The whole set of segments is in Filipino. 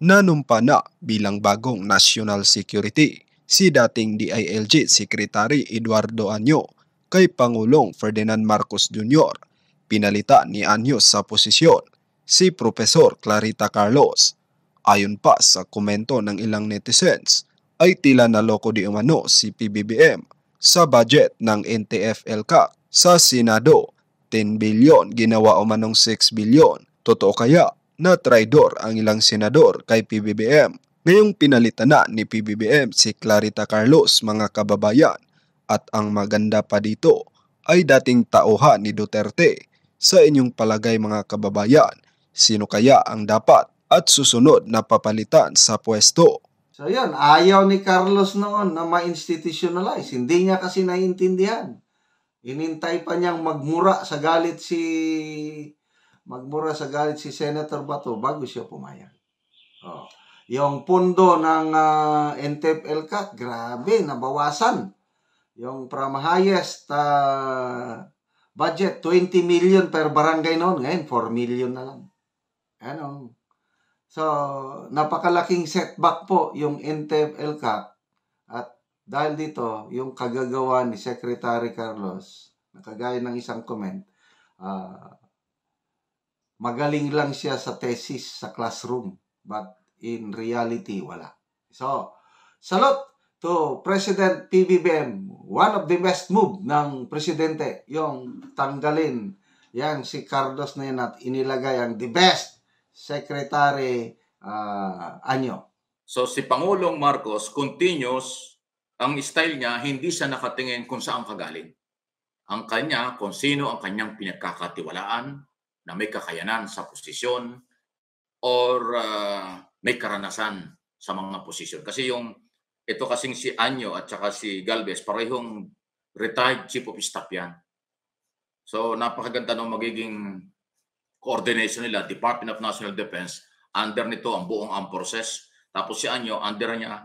nanumpa na bilang bagong National Security si dating DILG Secretary Eduardo Anyo kay Pangulong Ferdinand Marcos Jr. Pinalitan ni Anyo sa posisyon si Profesor Clarita Carlos. Ayon pa sa komento ng ilang netizens, ay tila naloko di umano si PBBM sa budget ng ntf cac sa Senado. 10 bilyon ginawa umanong 6 bilyon. Totoo kaya na traidor ang ilang senador kay PBBM. Ngayong pinalitan na ni PBBM si Clarita Carlos mga kababayan at ang maganda pa dito ay dating tauhan ni Duterte. Sa inyong palagay mga kababayan, sino kaya ang dapat at susunod na papalitan sa pwesto? So yun, ayaw ni Carlos noon na ma-institutionalize. Hindi niya kasi naiintindihan. Inintay pa niyang magmura sa galit si magmura sa galit si Senator Bato bago siya pumayag. Oh. Yung pondo ng uh, ah, NTF-ELCAT, grabe, nabawasan. Yung from highest uh, budget, 20 million per barangay noon. Ngayon, 4 million na lang. Ano? So, napakalaking setback po yung NTF-ELCAT. At dahil dito, yung kagagawa ni Secretary Carlos, na ng isang comment, uh, magaling lang siya sa thesis sa classroom. But in reality, wala. So, salute to President PBBM. One of the best move ng presidente, yung tanggalin yan si Carlos na yun at inilagay ang the best secretary uh, anyo. So si Pangulong Marcos continues ang style niya, hindi siya nakatingin kung saan kagaling. Ang kanya, kung sino ang kanyang pinagkakatiwalaan, na may kakayanan sa posisyon or uh, may karanasan sa mga posisyon. Kasi yung ito kasing si Anyo at saka si Galvez, parehong retired chief of staff yan. So napakaganda ng magiging coordination nila, Department of National Defense, under nito ang buong ang process. Tapos si Anyo, under niya,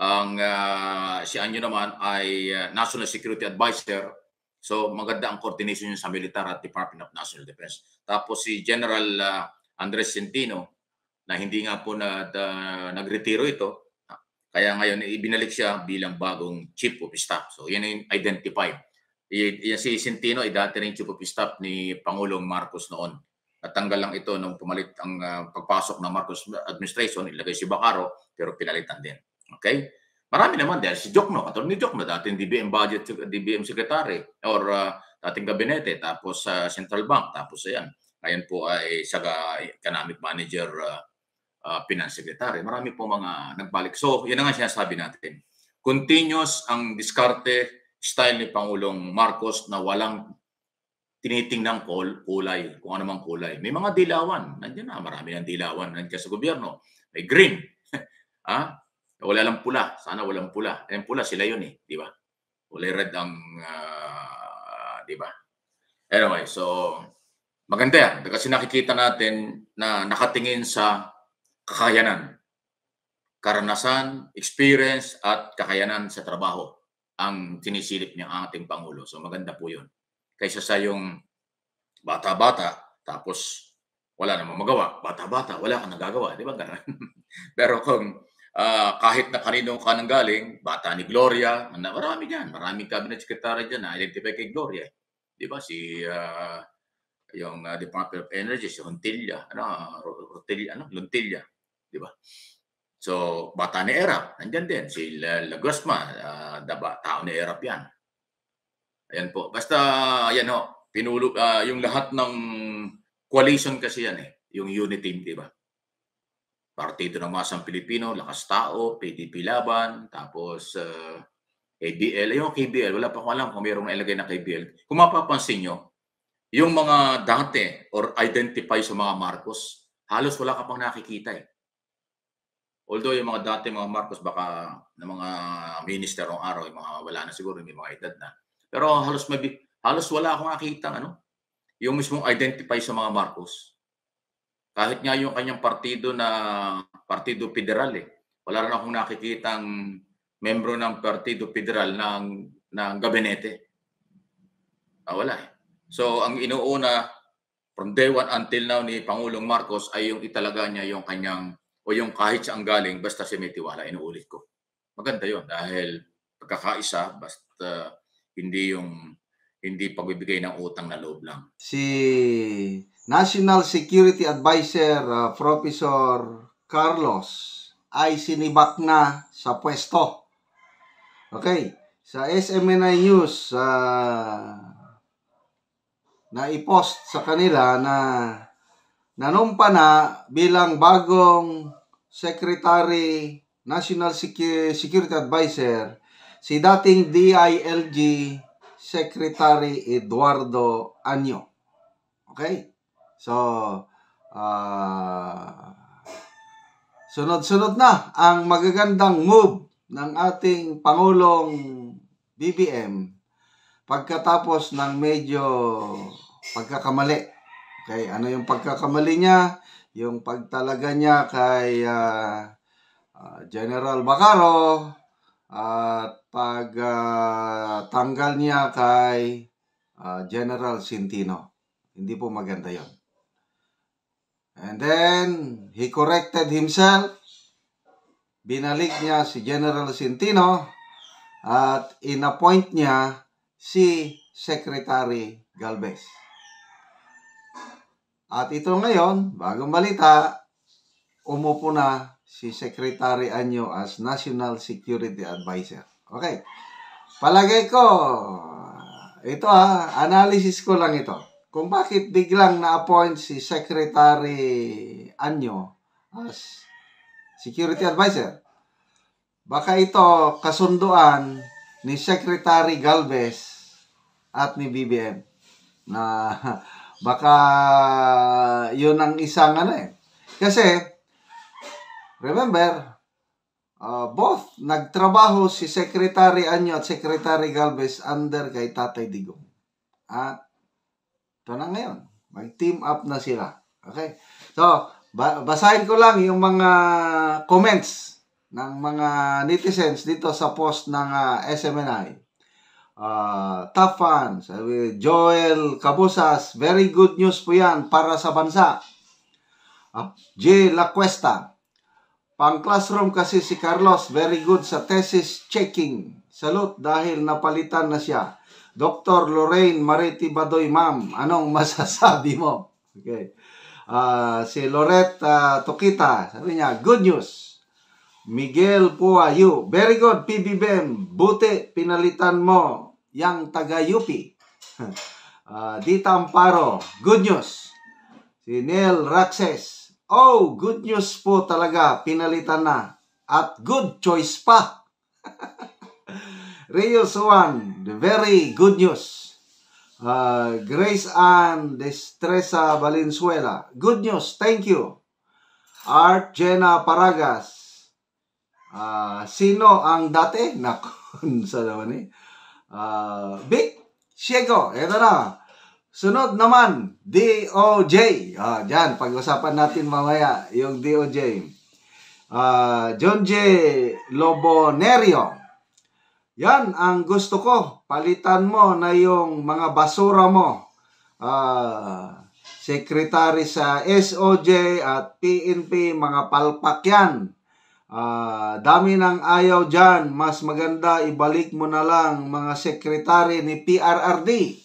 ang uh, si Anyo naman ay uh, National Security Advisor So maganda ang coordination niya sa Militar at Department of National Defense. Tapos si General uh, Andres Centino na hindi nga po na, uh, ah, nagretiro ito, ah, kaya ngayon eh, ibinalik siya bilang bagong chief of staff. So yan yung identify. I, si Centino ay dati rin chief of staff ni Pangulong Marcos noon. Natanggal lang ito nung pumalit ang uh, pagpasok ng Marcos administration, ilagay si Bacaro pero pinalitan din. Okay? Marami naman dahil si Jokno, katulad ni Jokno, dating DBM budget, DBM secretary or uh, dating gabinete, tapos sa uh, central bank, tapos ayan. Ngayon po ay sa economic manager, uh, uh, finance secretary. Marami po mga nagbalik. So, yun nga siya sabi natin. Continuous ang diskarte style ni Pangulong Marcos na walang tinitingnan kol, kulay, kung ano mang kulay. May mga dilawan. Nandiyan na, marami ng dilawan nandiyan sa gobyerno. May green. ah, wala lang pula. Sana walang pula. Ang eh, pula sila yun eh, di ba? Kulay red ang, uh, di ba? Anyway, so maganda yan. Kasi nakikita natin na nakatingin sa kakayanan. Karanasan, experience, at kakayanan sa trabaho ang sinisilip ng ating Pangulo. So maganda po yun. Kaysa sa yung bata-bata, tapos wala namang magawa. Bata-bata, wala kang nagagawa. Di ba ganun? Pero kung uh, kahit na kaninong ka nang galing, bata ni Gloria, marami dyan, maraming cabinet secretary dyan na identify kay Gloria. Di ba? Si uh, yung uh, Department of Energy, si Huntilla, ano, Rotilla, ano, Luntilla, di ba? So, bata ni Erap, nandyan din. Si Lagosma, uh, daba, tao ni Erap yan. Ayan po. Basta, ayan ho, pinulo, uh, yung lahat ng coalition kasi yan eh, yung unity, team, di ba? Partido ng Masang Pilipino, Lakas Tao, PDP Laban, tapos uh, eh, ABL. Ayun, KBL. Wala pa ko alam kung mayroong nailagay na KBL. Kung mapapansin nyo, yung mga dati or identify sa mga Marcos, halos wala ka pang nakikita eh. Although yung mga dati mga Marcos baka na mga minister ng araw, yung mga wala na siguro, may mga edad na. Pero halos may, halos wala akong nakita ano, yung mismong identify sa mga Marcos. Kahit nga yung kanyang partido na Partido Federal eh. Wala rin akong nakikitang membro ng Partido Federal ng, ng gabinete. Ah, wala eh. So ang inuuna from day one until now ni Pangulong Marcos ay yung italaga niya yung kanyang o yung kahit saan galing basta si may tiwala, inuulit ko. Maganda yon dahil pagkakaisa basta hindi yung hindi pagbibigay ng utang na loob lang. Si National Security Advisor uh, Professor Carlos ay sinibak na sa pwesto. Okay, sa SMNI News uh, na ipost sa kanila na nanumpa na bilang bagong Secretary National Security Advisor si dating DILG Secretary Eduardo Anyo. Okay? So, uh, ah, sunod-sunod na ang magagandang move ng ating Pangulong BBM pagkatapos ng medyo pagkakamali. Okay, ano yung pagkakamali niya? Yung pagtalaga niya kay uh, uh, General Bacaro at uh, pagtanggal uh, niya kay uh, General Sintino. Hindi po maganda yon. And then, he corrected himself. Binalik niya si General Centino at inappoint niya si Secretary Galvez. At ito ngayon, bagong balita, umupo na si Secretary Anyo as National Security Advisor. Okay. Palagay ko, ito ha, ah, analysis ko lang ito kung bakit biglang na-appoint si Secretary Anyo as Security Advisor. Baka ito kasunduan ni Secretary Galvez at ni BBM na baka yun ang isang ano eh. Kasi, remember, uh, both nagtrabaho si Secretary Anyo at Secretary Galvez under kay Tatay Digong. At ito na ngayon. Mag-team up na sila. Okay? So, ba- basahin ko lang yung mga comments ng mga netizens dito sa post ng uh, ah, SMNI. Uh, ah, top fan, Joel Cabosas, very good news po yan para sa bansa. Uh, J. La Cuesta, pang classroom kasi si Carlos, very good sa thesis checking. Salute dahil napalitan na siya. Dr. Lorraine Mariti Badoy, ma'am, anong masasabi mo? Okay. Uh, si Lorette Tokita, sabi niya, good news. Miguel Puayu, very good, PBBM, buti, pinalitan mo, yang taga-UP. uh, ah, Dita Amparo, good news. Si Neil Raxes, oh, good news po talaga, pinalitan na. At good choice pa. Reus 1, the very good news. Uh, Grace and Destreza Valenzuela, good news, thank you. Art Jenna Paragas, uh, sino ang dati? Nako, sa naman eh. Uh, Big Shego, eto na. Sunod naman, DOJ. Ah, dyan, pag-usapan natin mamaya yung DOJ. Uh, John J. Ah, Lobonerio. Yan ang gusto ko. Palitan mo na yung mga basura mo. Ah, sekretary sa SOJ at PNP, mga palpak yan. Ah, dami nang ayaw dyan. Mas maganda ibalik mo na lang mga sekretary ni PRRD.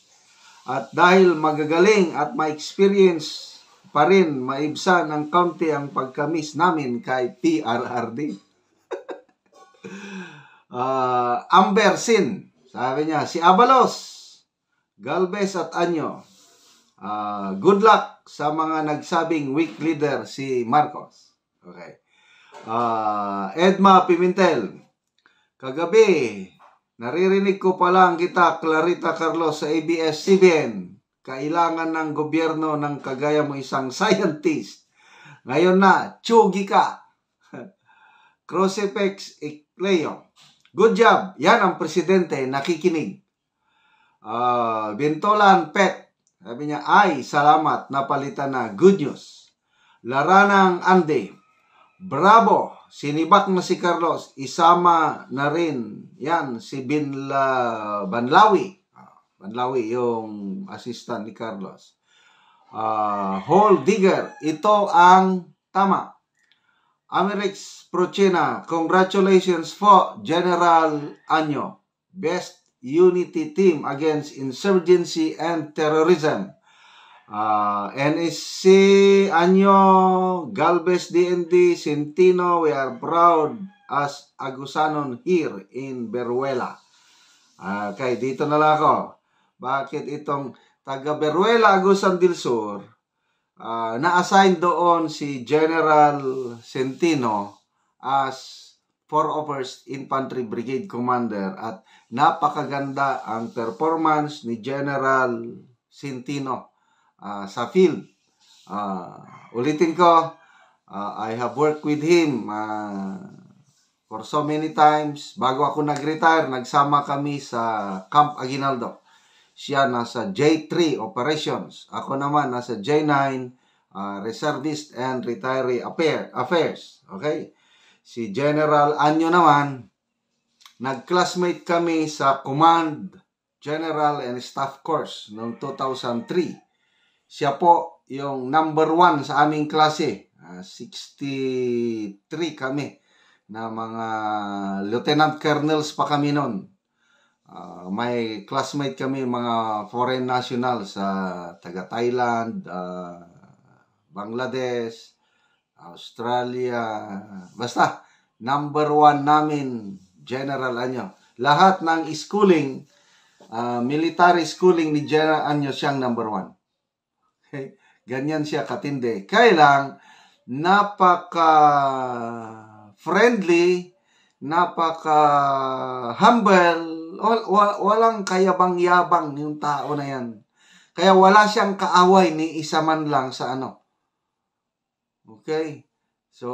At dahil magagaling at may experience pa rin, maibsa ng county ang pagkamis namin kay PRRD. uh, Amber Sin. Sabi niya, si Abalos, Galvez at Anyo. Uh, good luck sa mga nagsabing weak leader si Marcos. Okay. Uh, Edma Pimentel. Kagabi, naririnig ko pa lang kita, Clarita Carlos, sa ABS-CBN. Kailangan ng gobyerno ng kagaya mo isang scientist. Ngayon na, tsugi ka. effects, Ecleo. Good job. Yan ang presidente, nakikinig. Uh, ah, Bintolan Pet, sabi niya, ay, salamat, napalitan na. Good news. Laranang Ande, bravo, sinibak na si Carlos, isama na rin, yan, si Binla, Banlawi. Ah, Banlawi, yung assistant ni Carlos. Uh, ah, Hole Digger, ito ang tama. Amerix Prochina, congratulations for General Anyo. Best Unity Team Against Insurgency and Terrorism. Uh, NSC, Anyo, Galvez DND, Centino, we are proud as Agusanon here in Beruela. kay dito na lang ako. Bakit itong taga Beruela, Agusan del Sur, uh, na-assign doon si General Centino as 401st Infantry Brigade Commander at napakaganda ang performance ni General Centino uh, ah, sa field. Uh, ulitin ko, uh, I have worked with him uh, for so many times. Bago ako nag-retire, nagsama kami sa Camp Aguinaldo. Siya nasa J3 operations. Ako naman nasa J9 uh, reservist and retiree affair, affairs. Okay? Si General Anyo naman nag-classmate kami sa Command General and Staff Course noong 2003. Siya po yung number one sa aming klase. Uh, ah, 63 kami na mga lieutenant colonels pa kami noon. Uh, may classmate kami mga foreign national sa uh, taga Thailand, uh, Bangladesh, Australia, basta number one namin General Anyo. Lahat ng schooling, uh, military schooling ni General Anyo siyang number one. Okay? Ganyan siya katindi. Kaya lang, napaka friendly, napaka humble, wal, wal, walang kayabang-yabang yung tao na yan. Kaya wala siyang kaaway ni isa man lang sa ano. Okay? So,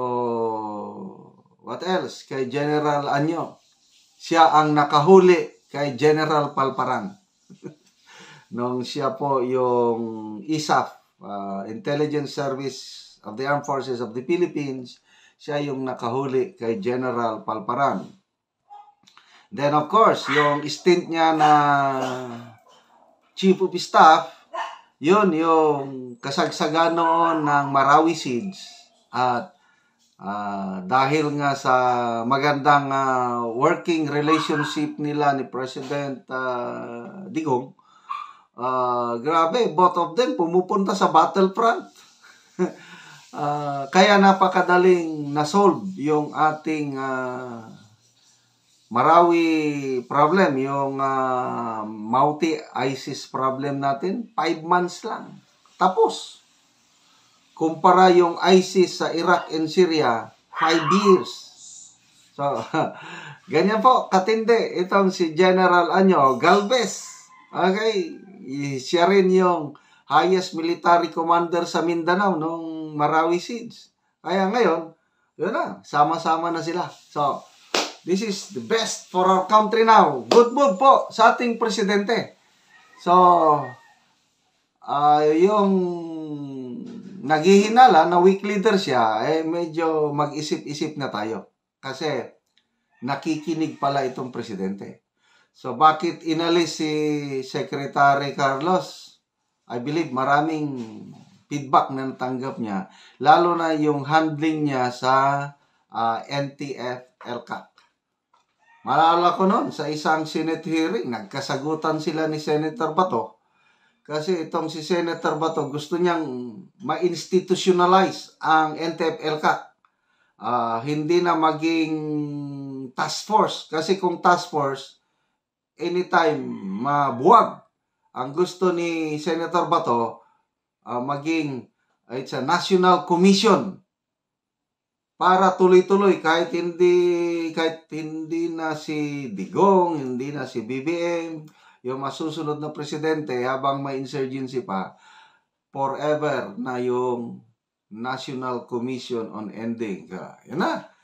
what else? Kay General Anyo. Siya ang nakahuli kay General Palparan. Nung siya po yung ISAF, uh, Intelligence Service of the Armed Forces of the Philippines, siya yung nakahuli kay General Palparan. Then of course, yung stint niya na chief of staff, yun yung kasagsagan noon ng Marawi Siege. At uh, dahil nga sa magandang uh, working relationship nila ni President uh, Digong, uh, grabe, both of them pumupunta sa battlefront. uh, kaya napakadaling na-solve yung ating uh, Marawi problem, yung uh, Mauti ISIS problem natin, 5 months lang. Tapos. Kumpara yung ISIS sa Iraq and Syria, 5 years. So, ganyan po, katindi. Itong si General Anyo Galvez. Okay, siya rin yung highest military commander sa Mindanao nung Marawi Siege. Kaya ngayon, yun na, sama-sama na sila. So, This is the best for our country now. Good move po sa ating presidente. So, uh, yung naghihinala na weak leader siya, eh medyo mag-isip-isip na tayo. Kasi nakikinig pala itong presidente. So, bakit inalis si Secretary Carlos? I believe maraming feedback na natanggap niya, lalo na yung handling niya sa uh, ah, NTF-LCAP. Malala ko noon, sa isang Senate hearing, nagkasagutan sila ni Senator Bato. Kasi itong si Senator Bato, gusto niyang ma-institutionalize ang NTF-ELCAC. Uh, ah, hindi na maging task force. Kasi kung task force, anytime mabuwag. Ang gusto ni Senator Bato, uh, maging uh, it's a national commission para tuloy-tuloy kahit hindi kahit hindi na si Digong, hindi na si BBM, yung masusunod na presidente habang may insurgency pa forever na yung National Commission on Ending. Ah, Yan na.